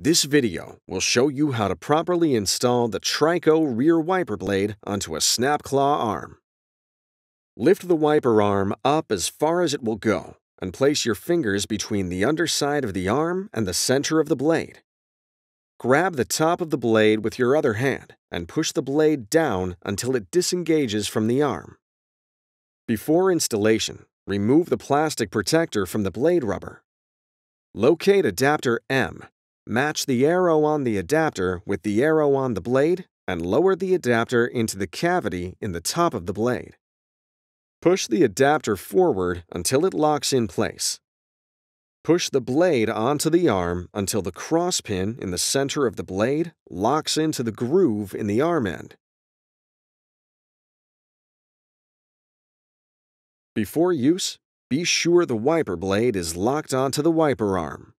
This video will show you how to properly install the Trico rear wiper blade onto a snap claw arm. Lift the wiper arm up as far as it will go and place your fingers between the underside of the arm and the center of the blade. Grab the top of the blade with your other hand and push the blade down until it disengages from the arm. Before installation, remove the plastic protector from the blade rubber. Locate adapter M Match the arrow on the adapter with the arrow on the blade and lower the adapter into the cavity in the top of the blade. Push the adapter forward until it locks in place. Push the blade onto the arm until the cross pin in the center of the blade locks into the groove in the arm end. Before use, be sure the wiper blade is locked onto the wiper arm.